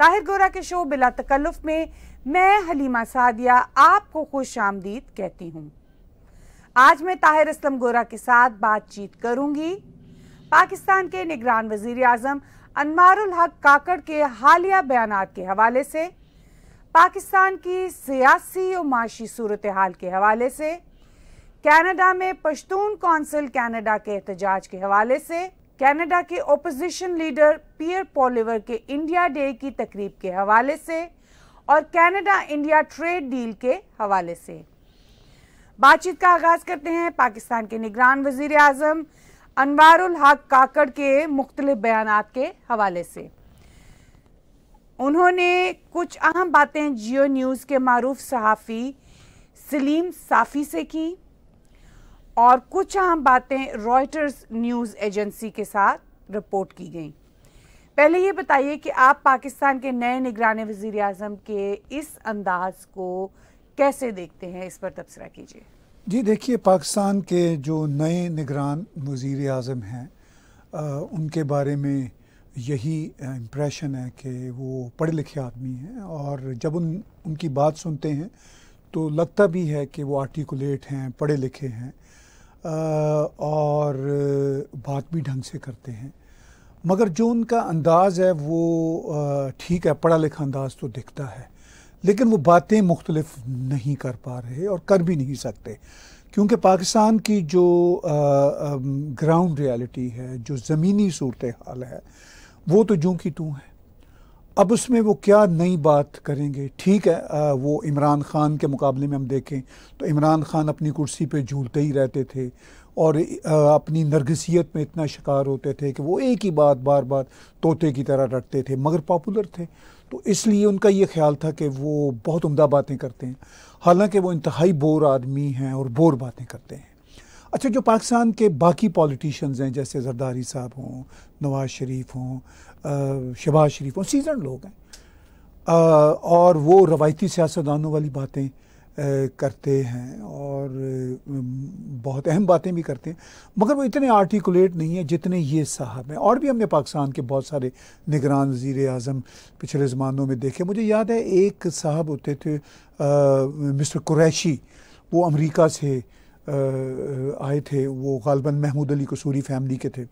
ताहिर गोरा के शो बिला तकल्लुफ में मैं हलीमा सादिया आपको खुश आमदीद कहती हूँ आज मैं ताहिर असलम गोरा के साथ बातचीत करूँगी पाकिस्तान के निगरान वजीर अजम अनमारुल हक काकड़ के हालिया बयान के हवाले से पाकिस्तान की सियासी और माशी सूरत हाल के हवाले से कनाडा में पश्तून कौंसिल कनाडा के एहतजाज के हवाले से कनाडा के ओपोजिशन लीडर पियर पॉलिवर के इंडिया डे की तकरीब के हवाले से और कनाडा इंडिया ट्रेड डील के हवाले से बातचीत का आगाज करते हैं पाकिस्तान के निगरान वजीर आजम अनवारुल हक काकड़ के मुख्तलिफ बयान के हवाले से उन्होंने कुछ अहम बातें जियो न्यूज़ के मरूफ सहाफ़ी सलीम साफ़ी से की और कुछ अहम बातें रॉयटर्स न्यूज़ एजेंसी के साथ रिपोर्ट की गई पहले ये बताइए कि आप पाकिस्तान के नए निगरान वजीर अजम के इस अंदाज को कैसे देखते हैं इस पर तबसरा कीजिए जी देखिए पाकिस्तान के जो नए निगरान वजीर अजम हैं उनके बारे में यही इम्प्रेशन है कि वो पढ़े लिखे आदमी हैं और जब उन उनकी बात सुनते हैं तो लगता भी है कि वो आर्टिकुलेट हैं पढ़े लिखे हैं और बात भी ढंग से करते हैं मगर जो उनका अंदाज़ है वो ठीक है पढ़ा लिखा अंदाज़ तो दिखता है लेकिन वो बातें मुख्तलफ नहीं कर पा रहे और कर भी नहीं सकते क्योंकि पाकिस्तान की जो ग्राउंड रियलिटी है जो ज़मीनी सूरत हाल है वो तो जूँ की तू है अब उसमें वो क्या नई बात करेंगे ठीक है वो इमरान ख़ान के मुकाबले में हम देखें तो इमरान ख़ान अपनी कुर्सी पे झूलते ही रहते थे और अपनी नरगसीत में इतना शिकार होते थे कि वो एक ही बात बार बार तोते की तरह रटते थे मगर पॉपुलर थे तो इसलिए उनका ये ख्याल था कि वो बहुत उमदा बातें करते हैं हालांकि वो इंतहाई बोर आदमी हैं और बोर बातें करते हैं अच्छा जो पाकिस्तान के बाकी पॉलिटिशियंस हैं जैसे जरदारी साहब हों नवाज़ शरीफ हों शबाज शरीफ और सीजन लोग हैं और वो रवायती सियासतदानों वाली बातें करते हैं और बहुत अहम बातें भी करते हैं मगर वो इतने आर्टिकुलेट नहीं है जितने ये साहब हैं और भी हमने पाकिस्तान के बहुत सारे निगरान वजीर अजम पिछले ज़मानों में देखे मुझे याद है एक साहब होते थे आ, मिस्टर कुरैशी वो अमेरिका से आए थे वो गालबन महमूद अली कसूरी फैमिली के थे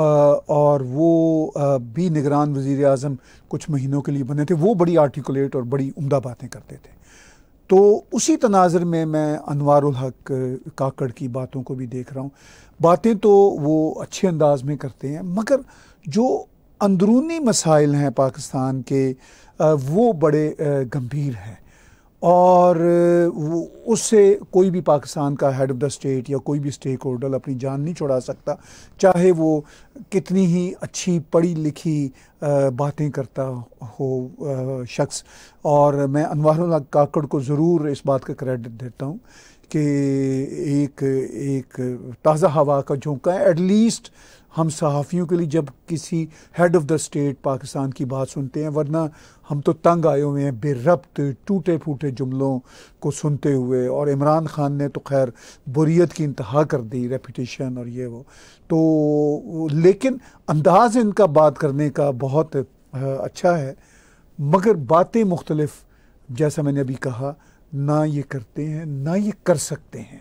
और वो भी निगरान वज़ी अजम कुछ महीनों के लिए बने थे वो बड़ी आर्टिकुलेट और बड़ी उमदा बातें करते थे तो उसी तनाजर में मैं अनवार हक काकड़ की बातों को भी देख रहा हूँ बातें तो वो अच्छे अंदाज में करते हैं मगर जो अंदरूनी मसाइल हैं पाकिस्तान के वो बड़े गंभीर हैं और उससे कोई भी पाकिस्तान का हेड ऑफ़ द स्टेट या कोई भी स्टेक होल्डर अपनी जान नहीं छोड़ा सकता चाहे वो कितनी ही अच्छी पढ़ी लिखी बातें करता हो शख्स और मैं अनवर काकड़ को ज़रूर इस बात का क्रेडिट देता हूँ कि एक एक ताज़ा हवा का झोंका एटलीस्ट हम सहाफ़ियों के लिए जब किसी head of the state Pakistan की बात सुनते हैं वरना हम तो तंग आए हुए हैं बेरबत टूटे फूटे जुमलों को सुनते हुए और इमरान ख़ान ने तो खैर बुरीत की इंतहा कर दी रेपटेशन और ये वो तो लेकिन अंदाज़ इनका बात करने का बहुत अच्छा है मगर बातें मुख्तलफ़ जैसा मैंने अभी कहा ना ये करते हैं ना ये कर सकते हैं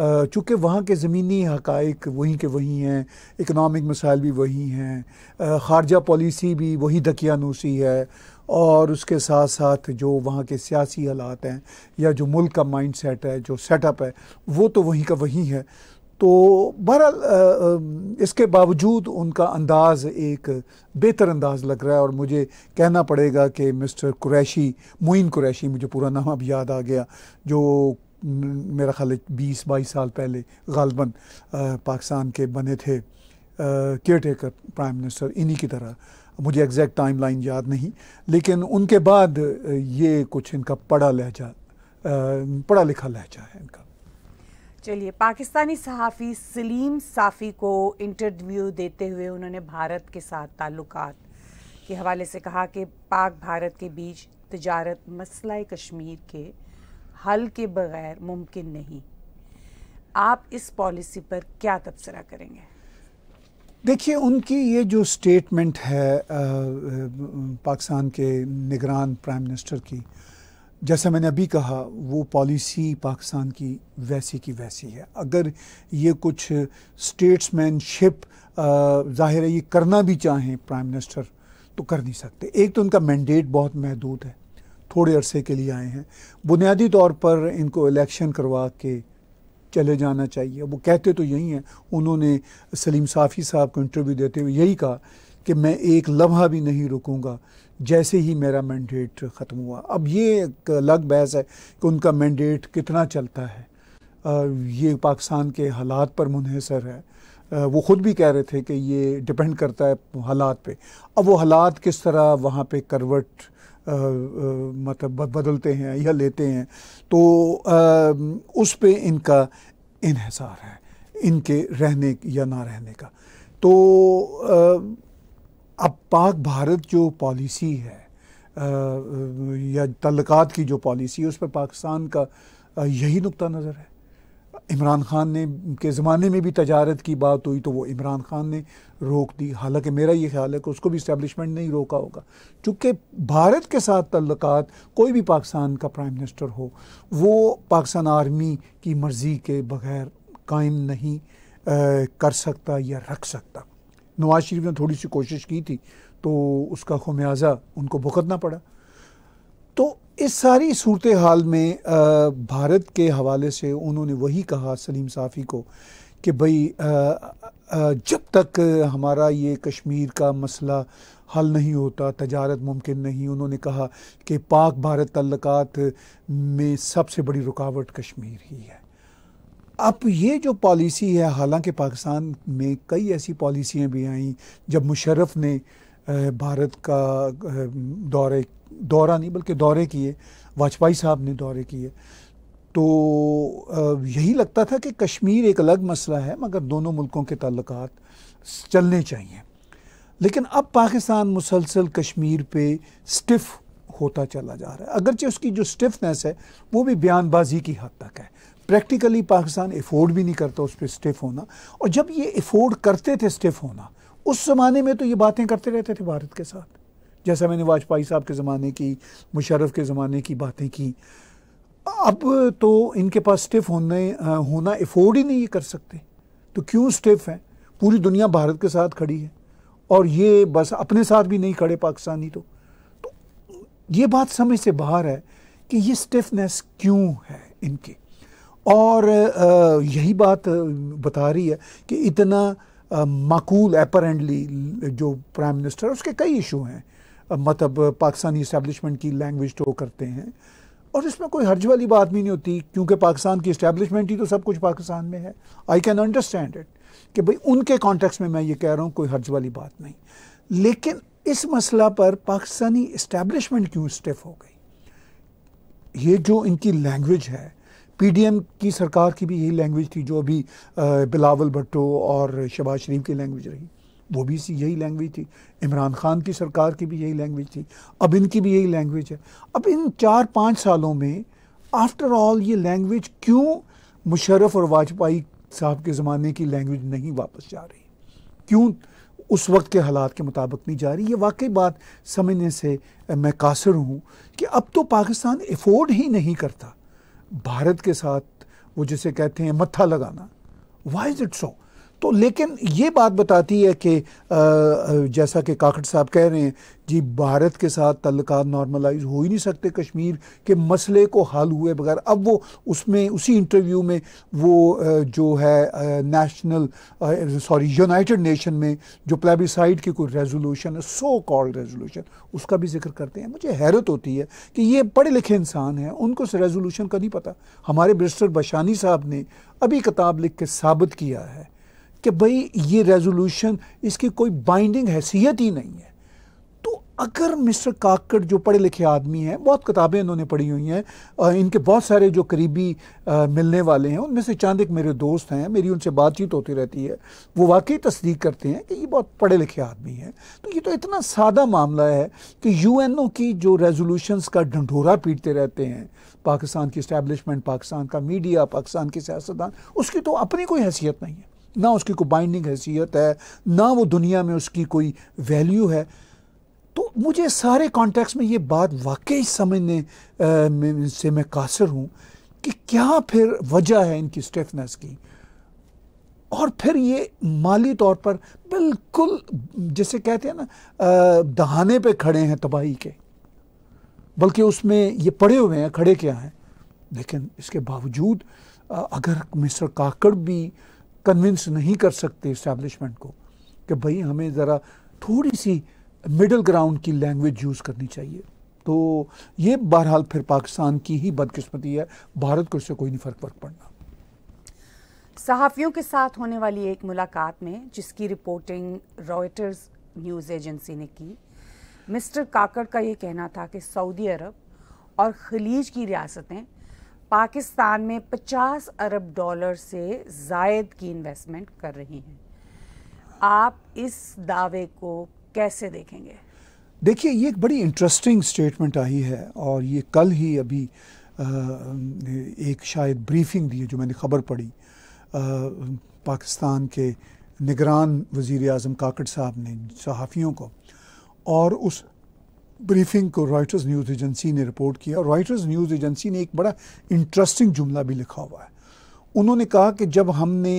चूँकि वहाँ के ज़मीनी हक़ वहीं के वहीं हैं इकनॉमिक मसाइल भी वही हैं खारजा पॉलिसी भी वही दकियानूसी है और उसके साथ साथ जो वहाँ के सियासी हालात हैं या जो मुल्क का माइंड सेट है जो सेटअप है वो तो वहीं का वहीं है तो बहरहाल इसके बावजूद उनका अंदाज़ एक बेहतर अंदाज़ लग रहा है और मुझे कहना पड़ेगा कि मिस्टर कुरैशी मुइन कुरैशी मुझे पूरा नाम अब याद आ गया जो मेरा ख्याल बीस बाईस साल पहले गालबन पाकिस्तान के बने थे केयर टेकर प्राइम मिनिस्टर इन्हीं की तरह मुझे एग्जैक्ट टाइम लाइन याद नहीं लेकिन उनके बाद ये कुछ इनका पढ़ा लहजा पढ़ा लिखा लहजा है इनका चलिए पाकिस्तानी सहाफ़ी सलीम साफ़ी को इंटरव्यू देते हुए उन्होंने भारत के साथ ताल्लुक के हवाले से कहा कि पाक भारत के बीच तजारत मसला कश्मीर के हल के बगैर मुमकिन नहीं आप इस पॉलिसी पर क्या तबसरा करेंगे देखिए उनकी ये जो स्टेटमेंट है पाकिस्तान के निगरान प्राइम मिनिस्टर की जैसा मैंने अभी कहा वो पॉलिसी पाकिस्तान की वैसी की वैसी है अगर ये कुछ स्टेट्समैनशिप ज़ाहिर है ये करना भी चाहें प्राइम मिनिस्टर तो कर नहीं सकते एक तो उनका मैंडेट बहुत महदूद है थोड़े अरसे के लिए आए हैं बुनियादी तौर पर इनको इलेक्शन करवा के चले जाना चाहिए वो कहते तो यही हैं उन्होंने सलीम साफ़ी साहब को इंटरव्यू देते हुए यही कहा कि मैं एक लम्हा भी नहीं रुकूंगा जैसे ही मेरा मैंडेट ख़त्म हुआ अब ये एक अलग बहस है कि उनका मैंडेट कितना चलता है ये पाकिस्तान के हालात पर मुनहसर है वो ख़ुद भी कह रहे थे कि ये डिपेंड करता है हालात पे अब वो हालात किस तरह वहाँ पे करवट मतलब बदलते हैं या लेते हैं तो आ, उस पर इनका इहसार है इनके रहने या ना रहने का तो आ, अब पाक भारत जो पॉलिसी है आ, या तलक़ात की जो पॉलिसी है उस पर पाकिस्तान का यही नुक्ता नज़र है इमरान खान ने के ज़माने में भी तजारत की बात हुई तो वो इमरान खान ने रोक दी हालांकि मेरा ये ख्याल है कि उसको भी इस्टेबलिशमेंट नहीं रोका होगा चूँकि भारत के साथ तल्लक कोई भी पाकिस्तान का प्राइम मिनिस्टर हो वो पाकिस्तान आर्मी की मर्ज़ी के बगैर कायम नहीं आ, कर सकता या रख सकता नवाज शरीफ ने थोड़ी सी कोशिश की थी तो उसका खमियाजा उनको भुगतना पड़ा तो इस सारी सूरत हाल में भारत के हवाले से उन्होंने वही कहा सलीम साफ़ी को कि भाई जब तक हमारा ये कश्मीर का मसला हल नहीं होता तजारत मुमकिन नहीं उन्होंने कहा कि पाक भारत तल्लक में सबसे बड़ी रुकावट कश्मीर ही है अब ये जो पॉलिसी है हालांकि पाकिस्तान में कई ऐसी पॉलिसियाँ भी आईं जब मुशरफ ने भारत का दौरे दौरा नहीं बल्कि दौरे किए वाजपेयी साहब ने दौरे किए तो यही लगता था कि कश्मीर एक अलग मसला है मगर दोनों मुल्कों के तल्लक चलने चाहिए लेकिन अब पाकिस्तान मुसलसल कश्मीर पर स्टिफ होता चला जा रहा है अगरचे उसकी जो स्टिफनेस है वो भी बयानबाजी की हद तक है प्रैक्टिकली पाकिस्तान एफोर्ड भी नहीं करता उस पर स्टिफ होना और जब ये एफोर्ड करते थे स्टिफ होना उस ज़माने में तो ये बातें करते रहते थे भारत के साथ जैसा मैंने वाजपेयी साहब के ज़माने की मुशरफ के ज़माने की बातें की अब तो इनके पास स्टिफ होने होना अफोर्ड ही नहीं कर सकते तो क्यों स्टिफ हैं पूरी दुनिया भारत के साथ खड़ी है और ये बस अपने साथ भी नहीं खड़े पाकिस्तानी तो तो ये बात समझ से बाहर है कि ये स्टिफनेस क्यों है इनके और यही बात बता रही है कि इतना माकूल अपरेंटली जो प्राइम मिनिस्टर उसके कई इशू हैं मतलब पाकिस्तानी इस्टेबलिशमेंट की लैंग्वेज तो करते हैं और इसमें कोई हर्ज वाली बात भी नहीं होती क्योंकि पाकिस्तान की इस्टेबलिशमेंट ही तो सब कुछ पाकिस्तान में है आई कैन अंडरस्टैंड इट कि भाई उनके कॉन्टेक्स में मैं ये कह रहा हूँ कोई हर्ज वाली बात नहीं लेकिन इस मसला पर पाकिस्तानी इस्टेबलिशमेंट क्यों स्टिफ हो गई ये जो इनकी लैंग्वेज है पीडीएम की सरकार की भी यही लैंग्वेज थी जो अभी बिलावल भट्टो और शबाज शरीफ की लैंग्वेज रही वो भी इसी यही लैंग्वेज थी इमरान खान की सरकार की भी यही लैंग्वेज थी अब इनकी भी यही लैंग्वेज है अब इन चार पाँच सालों में आफ्टर ऑल ये लैंग्वेज क्यों मुशरफ और वाजपेयी साहब के ज़माने की लैंग्वेज नहीं वापस जा रही क्यों उस वक्त के हालात के मुताबिक नहीं जा रही ये वाकई बात समझने से मैं कासर हूँ कि अब तो पाकिस्तान एफोर्ड ही नहीं करता भारत के साथ वो जिसे कहते हैं मत्था लगाना वाई इज़ इट सो तो लेकिन ये बात बताती है कि जैसा कि काकड़ साहब कह रहे हैं जी भारत के साथ तल्लक नॉर्मलाइज हो ही नहीं सकते कश्मीर के मसले को हल हुए बगैर अब वो उसमें उसी इंटरव्यू में वो जो है नेशनल सॉरी यूनाइटेड नेशन में जो प्लेबिसाइड की कोई रेजोल्यूशन है सो कॉल्ड रेजोल्यूशन उसका भी जिक्र करते हैं मुझे हैरत होती है कि ये पढ़े लिखे इंसान हैं उनको रेजोलूशन रेजोल्यूशन का नहीं पता हमारे मिनिस्टर बशानी साहब ने अभी किताब लिख के साबित किया है कि भाई ये रेजोल्यूशन इसकी कोई बाइंडिंग हैसियत ही नहीं है तो अगर मिस्टर काकड़ जो पढ़े लिखे आदमी हैं बहुत किताबें इन्होंने पढ़ी हुई हैं इनके बहुत सारे जो करीबी आ, मिलने वाले हैं उनमें से चांद एक मेरे दोस्त हैं मेरी उनसे बातचीत होती रहती है वो वाकई तस्दीक करते हैं कि ये बहुत पढ़े लिखे आदमी हैं तो ये तो इतना सादा मामला है कि यू की जो रेजोल्यूशंस का ढंढोरा पीटते रहते हैं पाकिस्तान की इस्टेबलिशमेंट पाकिस्तान का मीडिया पाकिस्तान की सियासतदान उसकी तो अपनी कोई हैसियत नहीं है ना उसकी कोई बाइंडिंग हैसियत है ना वो दुनिया में उसकी कोई वैल्यू है तो मुझे सारे कॉन्टेक्स्ट में ये बात वाकई समझने से मैं कासर हूँ कि क्या फिर वजह है इनकी स्टिफनेस की और फिर ये माली तौर पर बिल्कुल जैसे कहते हैं ना दहाने पे खड़े हैं तबाही के बल्कि उसमें ये पड़े हुए हैं खड़े क्या हैं लेकिन इसके बावजूद अगर मिस्टर काकड़ भी कन्विंस नहीं कर सकते इस्टेब्लिशमेंट को कि भाई हमें ज़रा थोड़ी सी मिडल ग्राउंड की लैंग्वेज यूज़ करनी चाहिए तो ये बहरहाल फिर पाकिस्तान की ही बदकिस्मती है भारत को इससे कोई नहीं फ़र्क फर्क पड़ना सहाफ़ियों के साथ होने वाली एक मुलाकात में जिसकी रिपोर्टिंग रॉयटर्स न्यूज़ एजेंसी ने की मिस्टर काकड़ का ये कहना था कि सऊदी अरब और खलीज की रियासतें पाकिस्तान में 50 अरब डॉलर से जायद की इन्वेस्टमेंट कर रही हैं आप इस दावे को कैसे देखेंगे देखिए ये एक बड़ी इंटरेस्टिंग स्टेटमेंट आई है और ये कल ही अभी एक शायद ब्रीफिंग दी है जो मैंने खबर पढ़ी पाकिस्तान के निगरान वज़ी अजम काकड़ साहब ने सहाफ़ियों को और उस ब्रीफिंग को रॉयटर्स न्यूज़ एजेंसी ने रिपोर्ट किया और रॉयटर्स न्यूज़ एजेंसी ने एक बड़ा इंटरेस्टिंग जुमला भी लिखा हुआ है उन्होंने कहा कि जब हमने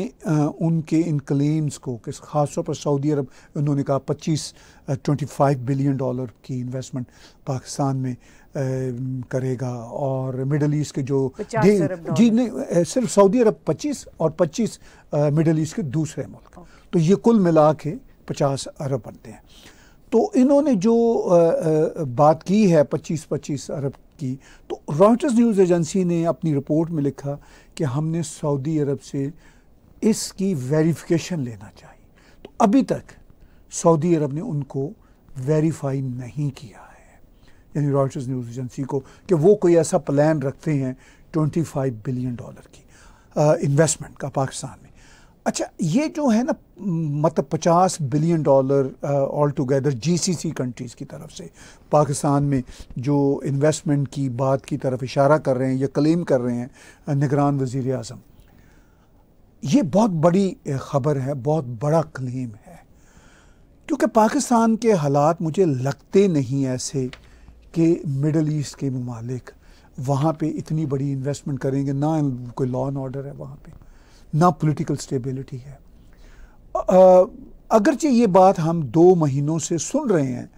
उनके इन क्लेम्स को किस खासतौर पर सऊदी अरब उन्होंने कहा 25 फाइव बिलियन डॉलर की इन्वेस्टमेंट पाकिस्तान में करेगा और मिडल ईस्ट के जो जी नहीं सिर्फ सऊदी अरब 25 और 25 मिडल ईस्ट के दूसरे मुल्क तो ये कुल मिला के पचास अरब बनते हैं तो इन्होंने जो बात की है 25-25 अरब की तो रॉयटर्स न्यूज़ एजेंसी ने अपनी रिपोर्ट में लिखा कि हमने सऊदी अरब से इसकी वेरिफिकेशन लेना चाहिए तो अभी तक सऊदी अरब ने उनको वेरीफाई नहीं किया है यानी रॉयटर्स न्यूज़ एजेंसी को कि वो कोई ऐसा प्लान रखते हैं 25 बिलियन डॉलर की इन्वेस्टमेंट का पाकिस्तान में अच्छा ये जो है ना मतलब 50 billion dollar all together GCC countries की तरफ से पाकिस्तान में जो इन्वेस्टमेंट की बात की तरफ इशारा कर रहे हैं या क्लेम कर रहे हैं निगरान वज़ी अजम ये बहुत बड़ी ख़बर है बहुत बड़ा क्लेम है क्योंकि पाकिस्तान के हालात मुझे लगते नहीं ऐसे कि मिडल ईस्ट के ममालिक वहाँ पे इतनी बड़ी इन्वेस्टमेंट करेंगे ना कोई लॉ एंड ऑर्डर है वहाँ पे ना पॉलिटिकल स्टेबिलिटी है अगरचे ये बात हम दो महीनों से सुन रहे हैं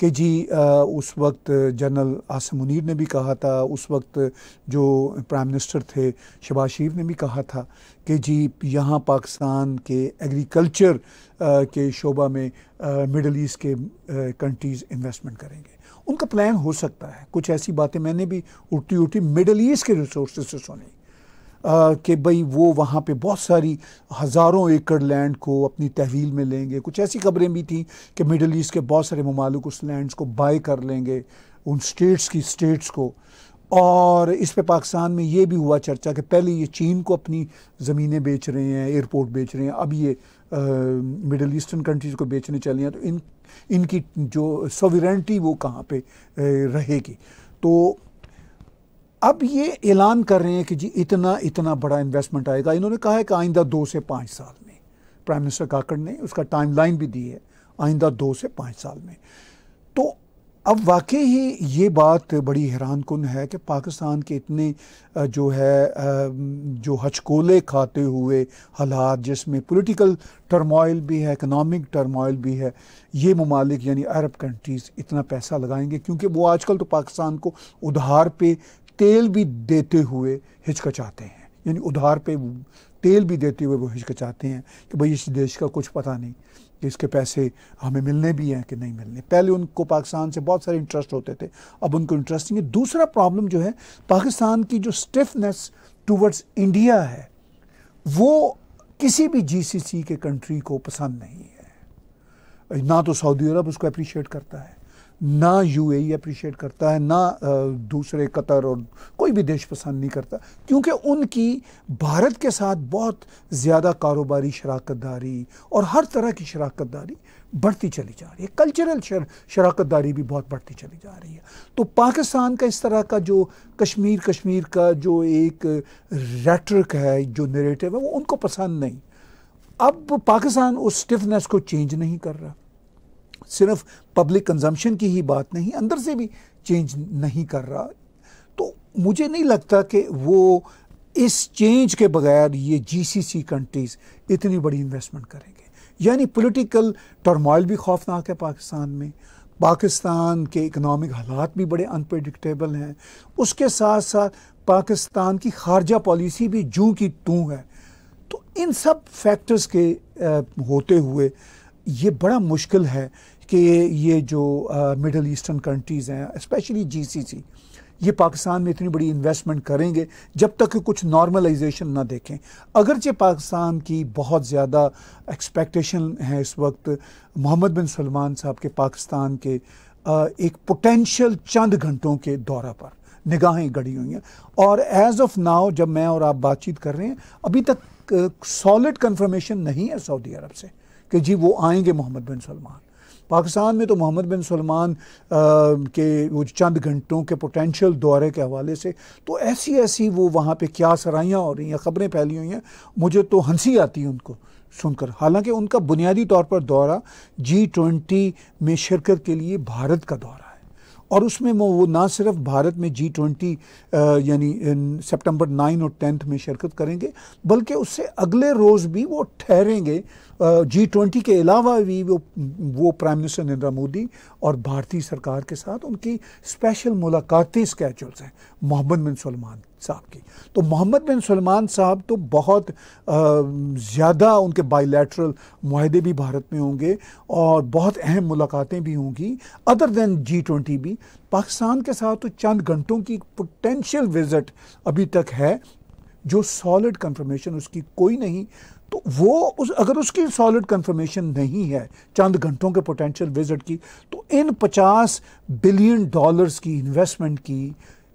कि जी आ, उस वक्त जनरल आसम मुनीर ने भी कहा था उस वक्त जो प्राइम मिनिस्टर थे शबाज शरीफ ने भी कहा था कि जी यहाँ पाकिस्तान के एग्रीकल्चर के शोबा में मिडल ईस्ट के कंट्रीज़ इन्वेस्टमेंट करेंगे उनका प्लान हो सकता है कुछ ऐसी बातें मैंने भी उठी उठी मिडल ईस्ट के रिसोर्स से सुनी कि भाई वो वहाँ पे बहुत सारी हज़ारों एकड़ लैंड को अपनी तहवील में लेंगे कुछ ऐसी खबरें भी थी कि मिडल ईस्ट के बहुत सारे ममालिक उस लैंड्स को बाय कर लेंगे उन स्टेट्स की स्टेट्स को और इस पे पाकिस्तान में ये भी हुआ चर्चा कि पहले ये चीन को अपनी ज़मीनें बेच रहे हैं एयरपोर्ट बेच रहे हैं अब ये मिडल ईस्टर्न कंट्रीज़ को बेचने चले हैं तो इन इनकी जो सॉवरेंटी वो कहाँ पे रहेगी तो अब ये ऐलान कर रहे हैं कि जी इतना इतना बड़ा इन्वेस्टमेंट आएगा इन्होंने कहा है कि आइंदा दो से पाँच साल में प्राइम मिनिस्टर काकड़ ने उसका टाइम लाइन भी दी है आइंदा दो से पाँच साल में तो अब वाकई ही ये बात बड़ी हैरान कन है कि पाकिस्तान के इतने जो है जो हचकोले खाते हुए हालात जिसमें पॉलिटिकल टर्मोइल भी है इकनॉमिक टर्माइल भी है ये ममालिक यानी अरब कंट्रीज़ इतना पैसा लगाएंगे क्योंकि वो आजकल तो पाकिस्तान को उधार पे तेल भी देते हुए हिचकचाते हैं यानी उधार पे तेल भी देते हुए वो हिचकचाते हैं कि भाई इस देश का कुछ पता नहीं कि इसके पैसे हमें मिलने भी हैं कि नहीं मिलने पहले उनको पाकिस्तान से बहुत सारे इंटरेस्ट होते थे अब उनको इंटरेस्ट नहीं है दूसरा प्रॉब्लम जो है पाकिस्तान की जो स्टिफनेस टूवर्ड्स इंडिया है वो किसी भी जीसीसी के कंट्री को पसंद नहीं है ना तो सऊदी अरब उसको अप्रिशिएट करता है ना यूएई अप्रिशिएट करता है ना दूसरे कतर और कोई भी देश पसंद नहीं करता क्योंकि उनकी भारत के साथ बहुत ज़्यादा कारोबारी शराकत दारी और हर तरह की शराकत दारी बढ़ती चली जा रही है कल्चरल शर, शराकत दारी भी बहुत बढ़ती चली जा रही है तो पाकिस्तान का इस तरह का जो कश्मीर कश्मीर का जो एक रेटरिक है जो नरेटिव है वो उनको पसंद नहीं अब पाकिस्तान उस स्टिफनेस को चेंज नहीं कर रहा सिर्फ पब्लिक कंजम्पशन की ही बात नहीं अंदर से भी चेंज नहीं कर रहा तो मुझे नहीं लगता कि वो इस चेंज के बगैर ये जीसीसी कंट्रीज़ इतनी बड़ी इन्वेस्टमेंट करेंगे यानी पॉलिटिकल टर्मोइल भी खौफनाक है पाकिस्तान में पाकिस्तान के इकनॉमिक हालात भी बड़े अनप्रडिक्टेबल हैं उसके साथ साथ पाकिस्तान की खारजा पॉलिसी भी जू की तू है तो इन सब फैक्टर्स के आ, होते हुए ये बड़ा मुश्किल है कि ये जो मिडल ईस्टर्न कंट्रीज़ हैं जी सी सी ये पाकिस्तान में इतनी बड़ी इन्वेस्टमेंट करेंगे जब तक कुछ नॉर्मलाइजेशन ना देखें अगरचे पाकिस्तान की बहुत ज़्यादा एक्सपेक्टेशन है इस वक्त मोहम्मद बिन सलमान साहब के पाकिस्तान के एक पोटेंशियल चंद घंटों के दौरा पर निगाहें गड़ी हुई हैं और एज ऑफ नाउ जब मैं और आप बातचीत कर रहे हैं अभी तक सॉलिड कंफर्मेशन नहीं है सऊदी अरब से कि जी वो आएंगे मोहम्मद बिन सलमान पाकिस्तान में तो मोहम्मद बिन सलमान के वो चंद घंटों के पोटेंशियल दौरे के हवाले से तो ऐसी ऐसी वो वहाँ पे क्या सराइयाँ हो रही हैं खबरें फैली हुई हैं मुझे तो हंसी आती है उनको सुनकर हालांकि उनका बुनियादी तौर पर दौरा जी ट्वेंटी में शिरकत के लिए भारत का दौरा और उसमें वो ना सिर्फ भारत में जी ट्वेंटी यानी सितंबर नाइन और टेंथ में शिरकत करेंगे बल्कि उससे अगले रोज़ भी वो ठहरेंगे जी ट्वेंटी के अलावा भी वो वो प्राइम मिनिस्टर नरेंद्र मोदी और भारतीय सरकार के साथ उनकी स्पेशल मुलाकातें स्केचुल्स हैं मोहम्मद बिन सलमान साहब की तो मोहम्मद बिन सलमान साहब तो बहुत ज़्यादा उनके बाइलेटरल माहदे भी भारत में होंगे और बहुत अहम मुलाकातें भी होंगी अदर देन जी ट्वेंटी भी पाकिस्तान के साथ तो चंद घंटों की पोटेंशियल विज़िट अभी तक है जो सॉलिड कंफर्मेशन उसकी कोई नहीं तो वो उस अगर उसकी सॉलिड कंफर्मेशन नहीं है चंद घंटों के पोटेंशियल विजिट की तो इन 50 बिलियन डॉलर्स की इन्वेस्टमेंट की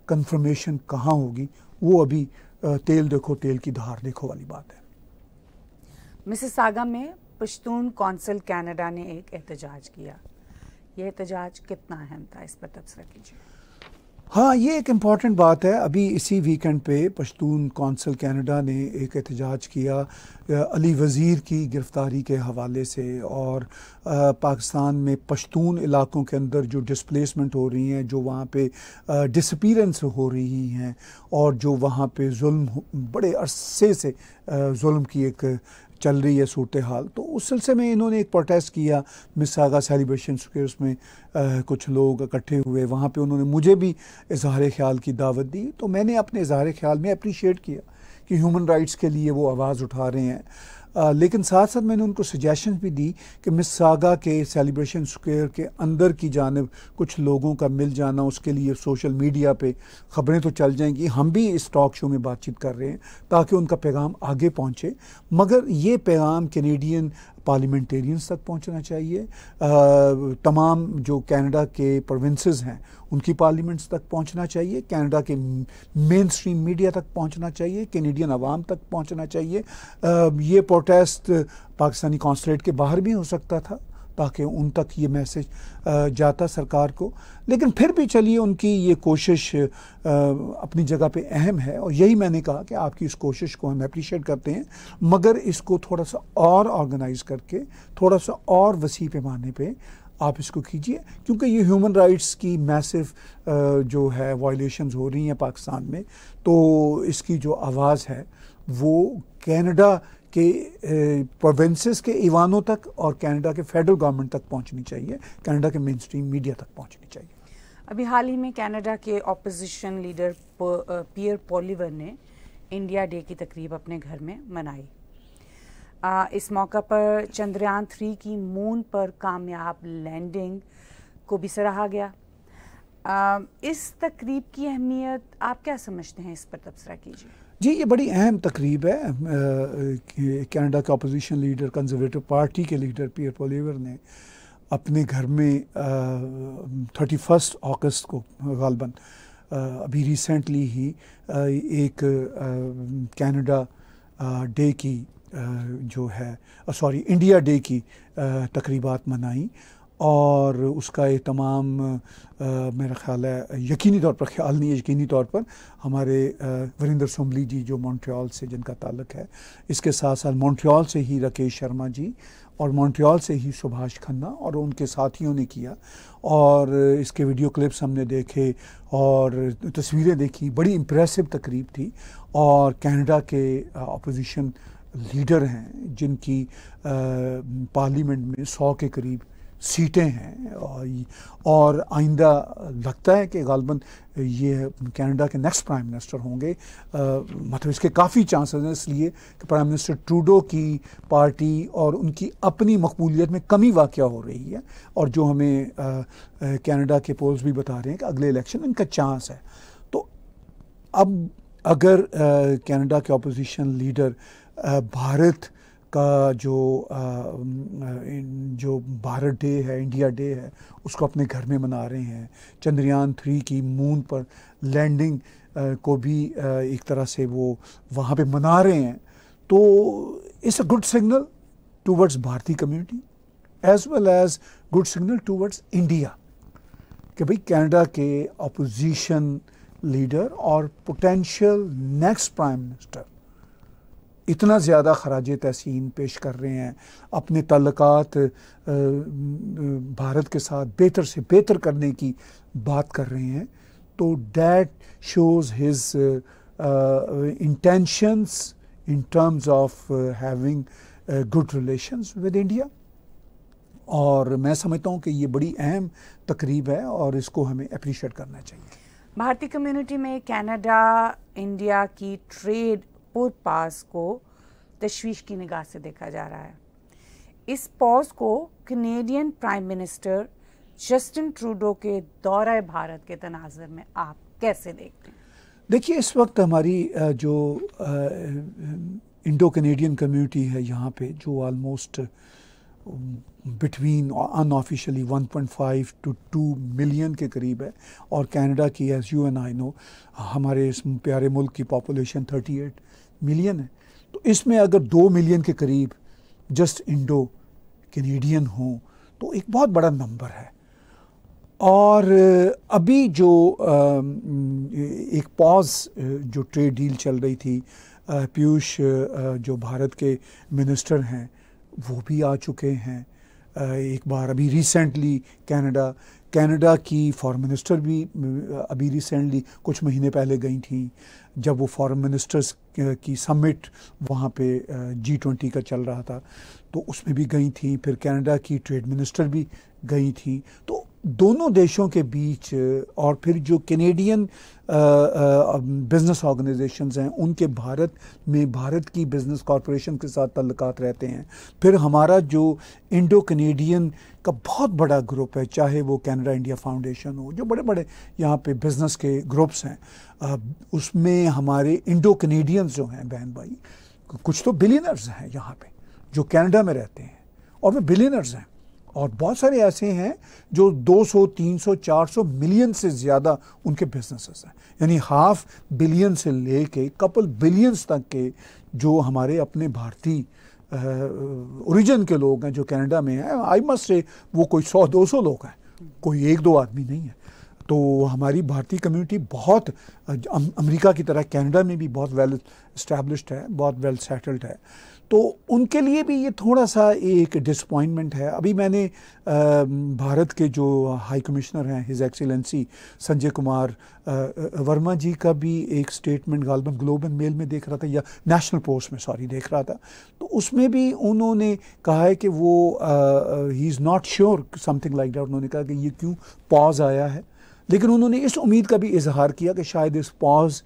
कंफर्मेशन कहाँ होगी वो अभी तेल देखो तेल की धार देखो वाली बात है मिसेस सागा में पश्तून कौंसिल कनाडा ने एक एहतजाज किया ये एहतजाज कितना अहम था इस पर तबसरा कीजिए हाँ ये एक इम्पॉर्टेंट बात है अभी इसी वीकेंड पे पश्तून कौंसल कनाडा ने एक एहतजाज किया अली वज़ीर की गिरफ़्तारी के हवाले से और पाकिस्तान में पश्तून इलाकों के अंदर जो डिसप्लेसमेंट हो रही हैं जो वहाँ पे डिसपीरेंस हो रही हैं और जो वहाँ पे जुल्म बड़े अरसे से जुल्म की एक चल रही है सूरत हाल तो उस सिलसिले में इन्होंने एक प्रोटेस्ट किया मिसागा सेलिब्रेशन के उसमें आ, कुछ लोग इकट्ठे हुए वहाँ पे उन्होंने मुझे भी इजहार ख्याल की दावत दी तो मैंने अपने इजहार ख्याल में अप्रिशिएट किया कि ह्यूमन राइट्स के लिए वो आवाज़ उठा रहे हैं आ, लेकिन साथ साथ मैंने उनको सजेशन भी दी कि मिस सागा के सेलिब्रेशन स्क्वेयर के अंदर की जानब कुछ लोगों का मिल जाना उसके लिए सोशल मीडिया पे ख़बरें तो चल जाएंगी हम भी इस टॉक शो में बातचीत कर रहे हैं ताकि उनका पैगाम आगे पहुँचे मगर ये पैगाम कैनेडियन पार्लियामेंटेरियंस तक पहुंचना चाहिए आ, तमाम जो कनाडा के प्रोविंसेस हैं उनकी पार्लियामेंट्स तक पहुंचना चाहिए कनाडा के मेन स्ट्रीम मीडिया तक पहुंचना चाहिए कैनेडियन आवाम तक पहुंचना चाहिए आ, ये प्रोटेस्ट पाकिस्तानी कौंसलेट के बाहर भी हो सकता था ताकि उन तक ये मैसेज जाता सरकार को लेकिन फिर भी चलिए उनकी ये कोशिश अपनी जगह पे अहम है और यही मैंने कहा कि आपकी इस कोशिश को हम अप्रिशिएट करते हैं मगर इसको थोड़ा सा और ऑर्गेनाइज करके थोड़ा सा और वसी पैमाने पर आप इसको कीजिए क्योंकि ये ह्यूमन राइट्स की मैसिव जो है वायलेशंस हो रही हैं पाकिस्तान में तो इसकी जो आवाज़ है वो कनाडा के प्रोविंसेस के ईवानों तक और कनाडा के फेडरल गवर्नमेंट तक पहुंचनी चाहिए कनाडा के मेन स्ट्रीम मीडिया तक पहुंचनी चाहिए अभी हाल ही में कनाडा के ऑपोजिशन लीडर पियर पॉलीवर ने इंडिया डे की तकरीब अपने घर में मनाई इस मौका पर चंद्रयान थ्री की मून पर कामयाब लैंडिंग को भी सराहा गया इस तकरीब की अहमियत आप क्या समझते हैं इस पर तबसरा कीजिए जी ये बड़ी अहम तकरीब है कनाडा के अपोजिशन लीडर कंजर्वेटिव पार्टी के लीडर पियर पोलीवर ने अपने घर में थर्टी फर्स्ट अगस्त को गालबन अभी रिसेंटली ही एक कनाडा डे की जो है सॉरी इंडिया डे की तकरीबात मनाई और उसका ये तमाम मेरा ख्याल है यकीनी तौर पर ख्याल नहीं है यकीनी तौर पर हमारे वरिंदर सोमली जी जो मॉन्ट्रियल से जिनका ताल्लुक है इसके साथ साथ मॉन्ट्रियल से ही राकेश शर्मा जी और मॉन्ट्रियल से ही सुभाष खन्ना और उनके साथियों ने किया और इसके वीडियो क्लिप्स हमने देखे और तस्वीरें देखी बड़ी इम्प्रेसिव तकरीब थी और कैनेडा के अपोजिशन लीडर हैं जिनकी पार्लियामेंट में सौ के करीब सीटें हैं और, और आइंदा लगता है कि गालबन ये कनाडा के नेक्स्ट प्राइम मिनिस्टर होंगे आ, मतलब इसके काफ़ी चांसेस हैं इसलिए कि प्राइम मिनिस्टर ट्रूडो की पार्टी और उनकी अपनी मकबूलियत में कमी वाक़ हो रही है और जो हमें कनाडा के पोल्स भी बता रहे हैं कि अगले इलेक्शन इनका चांस है तो अब अगर कनाडा के अपोजिशन लीडर भारत का जो जो भारत डे है इंडिया डे है उसको अपने घर में मना रहे हैं चंद्रयान थ्री की मून पर लैंडिंग को भी एक तरह से वो वहाँ पे मना रहे हैं तो it's a good signal towards भारतीय community as well as good signal towards India कि भाई कनाडा के अपोजिशन लीडर और पोटेंशियल नेक्स्ट प्राइम मिनिस्टर इतना ज़्यादा खराज तहसिन पेश कर रहे हैं अपने तल्लक भारत के साथ बेहतर से बेहतर करने की बात कर रहे हैं तो that shows his intentions in terms of having good relations with India और मैं समझता हूँ कि ये बड़ी अहम तकरीब है और इसको हमें अप्रिशिएट करना चाहिए भारतीय कम्युनिटी में कनाडा इंडिया की ट्रेड जयपुर पास को तश्वीश की निगाह से देखा जा रहा है इस पॉज को Canadian prime minister Justin Trudeau के दौर भारत के तनाजर में आप कैसे देखते हैं देखिए इस वक्त हमारी जो इंडो कनेडियन कम्युनिटी है यहाँ पे जो almost between unofficially 1.5 to 2 million के करीब है और कनाडा की as you and I know हमारे इस प्यारे मुल्क की पॉपुलेशन 38 मिलियन है तो इसमें अगर दो मिलियन के करीब जस्ट इंडो कैनेडियन हों तो एक बहुत बड़ा नंबर है और अभी जो एक पॉज जो ट्रेड डील चल रही थी पीयूष जो भारत के मिनिस्टर हैं वो भी आ चुके हैं एक बार अभी रिसेंटली कनाडा कनाडा की फॉरेन मिनिस्टर भी अभी रिसेंटली कुछ महीने पहले गई थी जब वो फॉरेन मिनिस्टर्स की समिट वहाँ पे जी ट्वेंटी का चल रहा था तो उसमें भी गई थी फिर कनाडा की ट्रेड मिनिस्टर भी गई थी तो दोनों देशों के बीच और फिर जो कैनेडियन बिज़नेस ऑर्गेनाइजेशंस हैं उनके भारत में भारत की बिज़नेस कॉरपोरेशन के साथ तल्लक़ात रहते हैं फिर हमारा जो इंडो कनेडियन का बहुत बड़ा ग्रुप है चाहे वो कैनेडा इंडिया फाउंडेशन हो जो बड़े बड़े यहाँ पे बिज़नेस के ग्रुप्स हैं uh, उसमें हमारे इंडो कनेडियन जो हैं बहन भाई कुछ तो बिलीनर्स हैं यहाँ पर जो कैनेडा में रहते हैं और वे बिलीनर्स हैं और बहुत सारे ऐसे हैं जो 200, 300, 400 मिलियन से ज़्यादा उनके बिजनेसेस हैं यानी हाफ बिलियन से ले के कपल बिलियंस तक के जो हमारे अपने भारतीय ओरिजिन के लोग हैं जो कनाडा में हैं आई मस्ट से वो कोई 100, 200 लोग हैं कोई एक दो आदमी नहीं है तो हमारी भारतीय कम्युनिटी बहुत अमेरिका की तरह कनाडा में भी बहुत वेल स्टैब्लिश है बहुत वेल सेटल्ड है तो उनके लिए भी ये थोड़ा सा एक डिसपॉइंटमेंट है अभी मैंने भारत के जो हाई कमिश्नर हैं हिज एक्सीलेंसी संजय कुमार वर्मा जी का भी एक स्टेटमेंट गालबन ग्लोब एंड मेल में देख रहा था या नेशनल पोस्ट में सॉरी देख रहा था तो उसमें भी उन्होंने कहा है कि वो he is not sure something like that उन्होंने कहा कि ये क्यों पॉज आया है लेकिन उन्होंने इस उम्मीद का भी इजहार किया कि शायद इस पॉज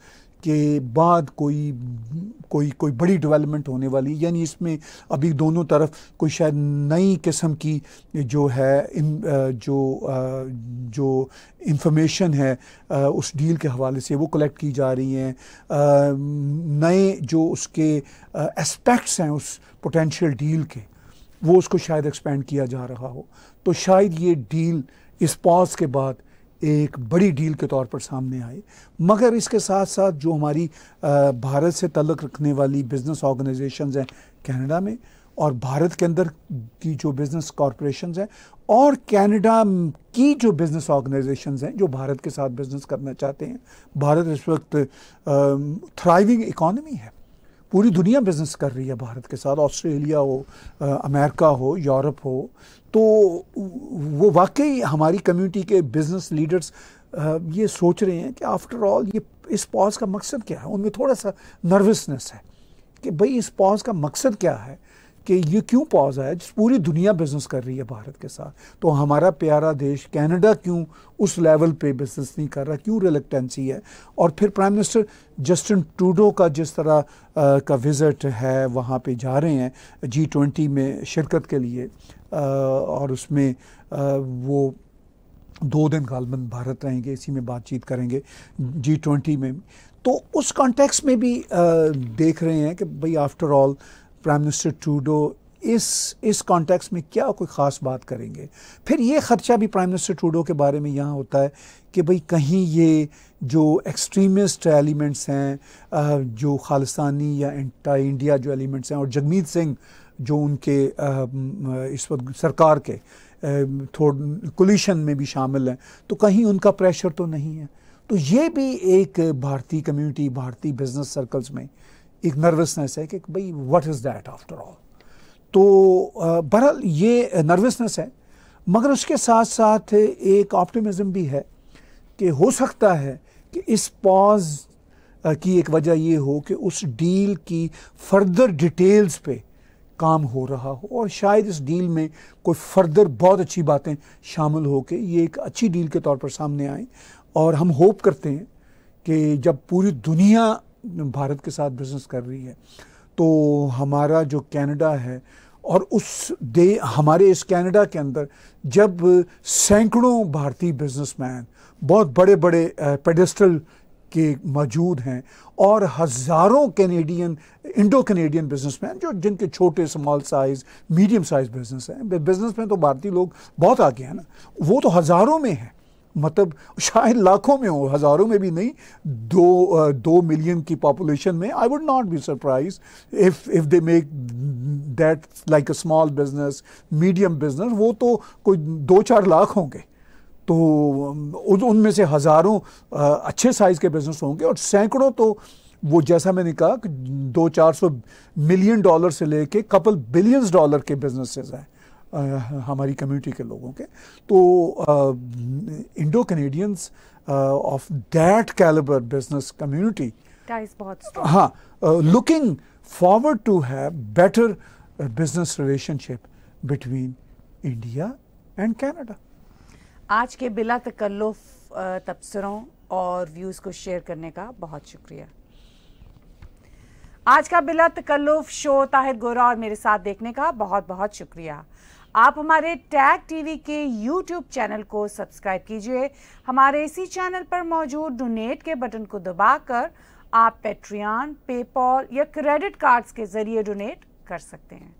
के बाद कोई कोई कोई बड़ी डेवलपमेंट होने वाली यानी इसमें अभी दोनों तरफ कोई शायद नई किस्म की जो है इन, जो जो इंफॉर्मेशन है उस डील के हवाले से वो कलेक्ट की जा रही हैं नए जो उसके एस्पेक्ट्स हैं उस पोटेंशियल डील के वो उसको शायद एक्सपेंड किया जा रहा हो तो शायद ये डील इस पॉज के बाद एक बड़ी डील के तौर पर सामने आए मगर इसके साथ साथ जो हमारी भारत से तलक रखने वाली बिज़नेस ऑर्गेनाइजेशंस हैं कनाडा में और भारत के अंदर की जो बिज़नेस कॉरपोरेशंस हैं और कनाडा की जो बिज़नेस ऑर्गेनाइजेशंस हैं जो भारत के साथ बिज़नेस करना चाहते हैं भारत इस वक्त थ्राइविंग इकॉनमी है पूरी दुनिया बिजनेस कर रही है भारत के साथ ऑस्ट्रेलिया हो अमेरिका हो यूरोप हो तो वो वाकई हमारी कम्युनिटी के बिजनेस लीडर्स ये सोच रहे हैं कि आफ्टर ऑल ये इस पॉज का मकसद क्या है उनमें थोड़ा सा नर्वसनेस है कि भाई इस पॉज का मकसद क्या है कि ये क्यों पॉज आया जिस पूरी दुनिया बिजनेस कर रही है भारत के साथ तो हमारा प्यारा देश कनाडा क्यों उस लेवल पे बिजनेस नहीं कर रहा क्यों रिलेक्टेंसी है और फिर प्राइम मिनिस्टर जस्टिन ट्रूडो का जिस तरह आ, का विज़िट है वहाँ पे जा रहे हैं जी ट्वेंटी में शिरकत के लिए आ, और उसमें आ, वो दो दिन गालबंद भारत रहेंगे इसी में बातचीत करेंगे जी ट्वेंटी में तो उस कॉन्टेक्स्ट में भी आ, देख रहे हैं कि भाई आफ्टर ऑल प्राइम मिनिस्टर टूडो इस इस कॉन्टेक्स में क्या कोई ख़ास बात करेंगे फिर ये ख़र्चा भी प्राइम मिनिस्टर टूडो के बारे में यहाँ होता है कि भाई कहीं ये जो एक्सट्रीमिस्ट एलिमेंट्स हैं जो खालिस्तानी या एंटा इंडिया जो एलिमेंट्स हैं और जगमीत सिंह जो उनके इस वक्त सरकार के थोड़ कोलिशन में भी शामिल हैं तो कहीं उनका प्रेशर तो नहीं है तो ये भी एक भारतीय कम्युनिटी भारतीय बिजनेस सर्कल्स में एक नर्वसनेस है कि भाई what is that after all तो बहरहाल ये नर्वसनेस है मगर उसके साथ साथ एक ऑप्टिमिज्म भी है कि हो सकता है कि इस पॉज की एक वजह ये हो कि उस डील की फर्दर डिटेल्स पे काम हो रहा हो और शायद इस डील में कोई फर्दर बहुत अच्छी बातें शामिल हो के ये एक अच्छी डील के तौर पर सामने आए और हम होप करते हैं कि जब पूरी दुनिया भारत के साथ बिजनेस कर रही है तो हमारा जो कनाडा है और उस दे हमारे इस कनाडा के अंदर जब सैकड़ों भारतीय बिजनेसमैन बहुत बड़े बड़े पेडेस्टल के मौजूद हैं और हज़ारों कैनेडियन इंडो कैनेडियन बिजनेसमैन जो जिनके छोटे small size medium size business हैं बिजनेस में तो भारतीय लोग बहुत आगे हैं ना वो तो हज़ारों में हैं मतलब शायद लाखों में हो हज़ारों में भी नहीं दो दो मिलियन की पॉपुलेशन में I would not be surprised if if they make that like a small business medium business वो तो कोई दो चार लाख होंगे तो उनमें से हज़ारों अच्छे साइज़ के बिजनेस होंगे और सैकड़ों तो वो जैसा मैंने कहा कि दो चार सौ मिलियन डॉलर से लेके कपल बिलियंस डॉलर के बिजनेसेस हैं हमारी कम्युनिटी के लोगों के तो Indo Canadians of that calibre business community हाँ looking forward to have better business relationship between India and Canada आज के बिला तकल्लुफ तबसरों और व्यूज़ को शेयर करने का बहुत शुक्रिया आज का बिला तकल्लुफ शो ताहिर गोरा और मेरे साथ देखने का बहुत बहुत शुक्रिया आप हमारे टैग टीवी के यूट्यूब चैनल को सब्सक्राइब कीजिए हमारे इसी चैनल पर मौजूद डोनेट के बटन को दबाकर आप पेट्रियान पेपॉल या क्रेडिट कार्ड्स के जरिए डोनेट कर सकते हैं